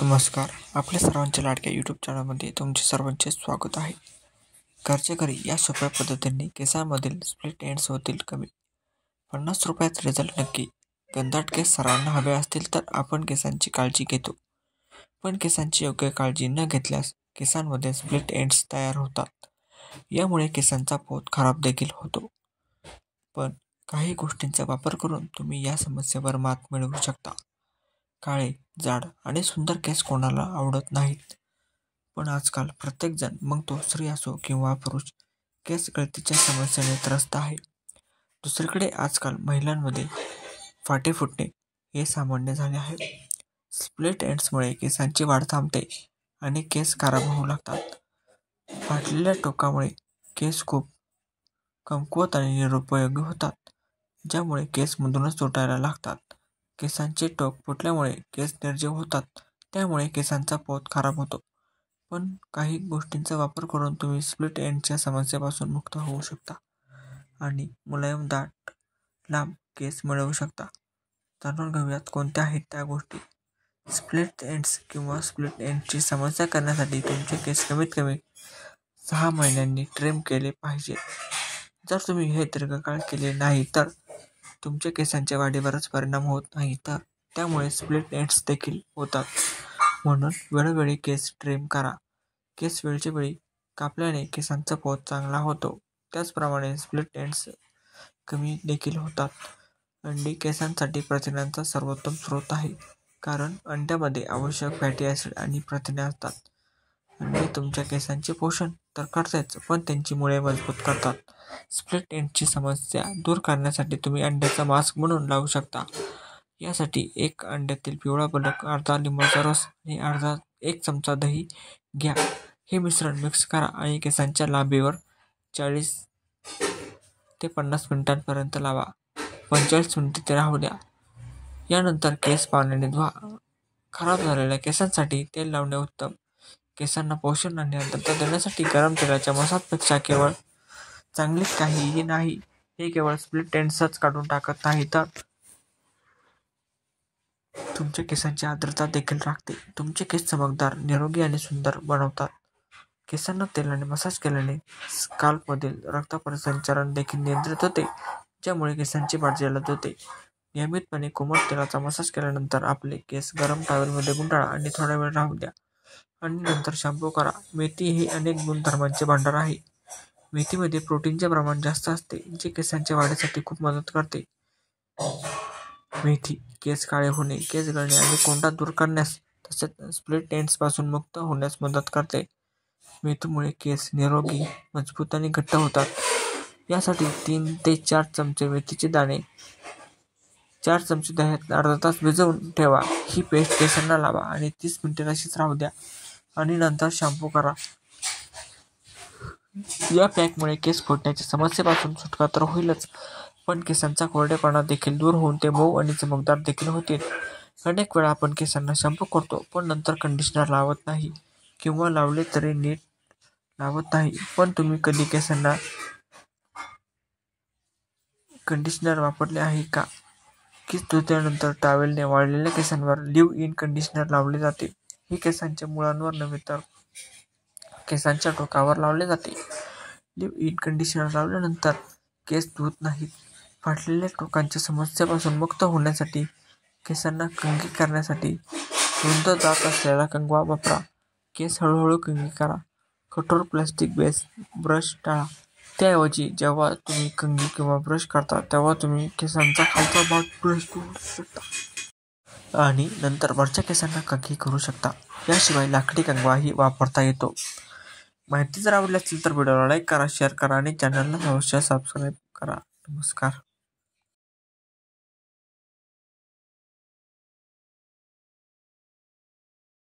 नमस्कार आपल्या सर्वांच्या लाडक्या यूट्यूब चॅनलमध्ये तुमचे सर्वांचे स्वागत आहे घरचे घरी या सोप्या पद्धतीने केसांमधील स्प्लिट एंड्स होतील कमी पन्नास रुपयात रिझल्ट नक्की गंधाट केस सर्वांना हवे असतील तर आपण केसांची काळजी घेतो पण केसांची योग्य काळजी न घेतल्यास केसांमध्ये स्प्लिट एंड्स तयार होतात यामुळे केसांचा पोत खराब देखील होतो पण काही गोष्टींचा वापर करून तुम्ही या समस्येवर मात मिळवू शकता काळे जाड आणि सुंदर केस कोणाला आवडत नाहीत पण आजकाल प्रत्येकजण मग तो स्त्री असो किंवा पुरुष केस गळतीच्या समस्येने त्रस्त आहे दुसरीकडे आजकाल महिलांमध्ये फाटे फुटणे हे सामान्य झाले आहे स्प्लिट एंड्समुळे केसांची वाढ थांबते आणि केस खराब होऊ लागतात फाटलेल्या टोकामुळे केस खूप कमकुवत आणि निरुपयोगी होतात ज्यामुळे केस मधूनच तुटायला लागतात केसांचे टोक फुटल्यामुळे केस निर्जीव होतात त्यामुळे केसांचा पोत खराब होतो पण काही गोष्टींचा वापर करून तुम्ही स्प्लिट एंडच्या समस्येपासून मुक्त होऊ शकता आणि मुलायम दाट लांब केस मिळवू शकता जाणून घेऊयात कोणत्या आहेत त्या गोष्टी स्प्लिट एंड्स किंवा स्प्लिट एंडची समस्या करण्यासाठी तुमचे केस कमीत कमी सहा महिन्यांनी ट्रिम केले पाहिजे जर तुम्ही हे दीर्घकाळ केले नाही तर तुमच्या केसांच्या वाढीवरच परिणाम होत नाही तर त्यामुळे स्प्लिट एंड्स देखील होतात म्हणून वेळोवेळी केस ट्रिम करा केस वेळच्या वेळी कापल्याने केसांचा पोत चांगला होतो त्याचप्रमाणे स्प्लिट एंड्स कमी देखील होतात अंडी केसांसाठी प्रथिनांचा सर्वोत्तम स्रोत आहे कारण अंड्यामध्ये आवश्यक फॅटी ॲसिड आणि प्रथिने असतात अंडी म्हणजे तुमच्या केसांचे पोषण तर करतेच पण त्यांची मुळे मजबूत करतात स्प्लिट एंडची समस्या दूर करण्यासाठी तुम्ही अंड्याचा मास्क म्हणून लावू शकता यासाठी एक अंड्यातील पिवळा बलक अर्धा लिंबाचा रस आणि अर्धा एक चमचा दही घ्या हे मिश्रण मिक्स करा आणि केसांच्या लांबीवर चाळीस ते पन्नास मिनिटांपर्यंत लावा पंचेचाळीस मिनिटे ते राहू द्या यानंतर केस पाण्याने धुवा खराब झालेल्या केसांसाठी तेल लावणे उत्तम केसांना पोषण आणि आर्द्रता देण्यासाठी गरम तेलाच्या मसाजपेक्षा केवळ चांगले काहीही नाही हे केवळ स्प्लिट एंड्सच काढून टाकत नाही तर तुमच्या केसांची आर्द्रता देखील राखते तुमचे केस चमकदार निरोगी आणि सुंदर बनवतात केसांना तेलाने मसाज केल्याने स्काल्पमधील रक्तपरिसंचरण देखील नियंत्रित होते ज्यामुळे केसांची वाढ जलद होते नियमितपणे कोमट तेलाचा मसाज केल्यानंतर आपले केस गरम टावेलमध्ये गुंडाळा आणि थोडा वेळ राहू द्या आणि नंतर शॅम्पू करा मेथी हे अनेक गुणधर्मांचे भांडार आहे मेथीमध्ये प्रोटीनचे प्रमाण जास्त असते जे केसांच्या वाढीसाठी खूप मदत करते मेथी केस काळे होणे केस गळणे आणि कोंडा दूर करण्यास तसेच स्प्लिट पासून मुक्त होण्यास मदत करते मेथीमुळे केस निरोगी मजबूत आणि घट्ट होतात यासाठी तीन ते चार चमचे मेथीचे दाणे चार चमचे दह्यात अर्धा तास भिजवून ठेवा ही पेस्ट केसांना लावा आणि तीस मिनिटे तशीच राहू द्या आणि नंतर शॅम्पू करा या पॅकमुळे केस फुटण्याच्या समस्येपासून सुटका तर होईलच पण केसांचा कोरडेपणा देखील दूर होऊन ते मऊ आणि चमकदार देखील होते अनेक वेळा आपण केसांना शॅम्पू करतो पण नंतर कंडिशनर लावत नाही किंवा लावले तरी नीट लावत नाही पण तुम्ही कधी केसांना कंडिशनर वापरले आहे का की धुतल्यानंतर टॉवेलने वाळलेल्या केसांवर लिव्ह इन कंडिशनर लावले जाते हे केसांच्या मुळांवर नव्हे तर केसांच्या टोकावर लावले जाते लिव इन कंडिशनर लावल्यानंतर केस धुत नाहीत फाटलेल्या टोकांच्या समस्येपासून मुक्त होण्यासाठी केसांना कंगी करण्यासाठी रुंद जात असलेला कंगवा वापरा केस हळूहळू कंगी करा कठोर प्लास्टिक बेस ब्रश टाळा त्याऐवजी जेव्हा तुम्ही कंगी किंवा ब्रश करता तेव्हा तुम्ही केसांचा खालचा भाग ब्रश करू शकता आणि नंतर वरच्या केसांना ककी करू शकता याशिवाय लाकडी कंगवाही वापरता येतो माहिती जर आवडली असेल तर व्हिडिओला लाईक करा शेअर करा आणि चॅनलला अवश्य सबस्क्राईब करा नमस्कार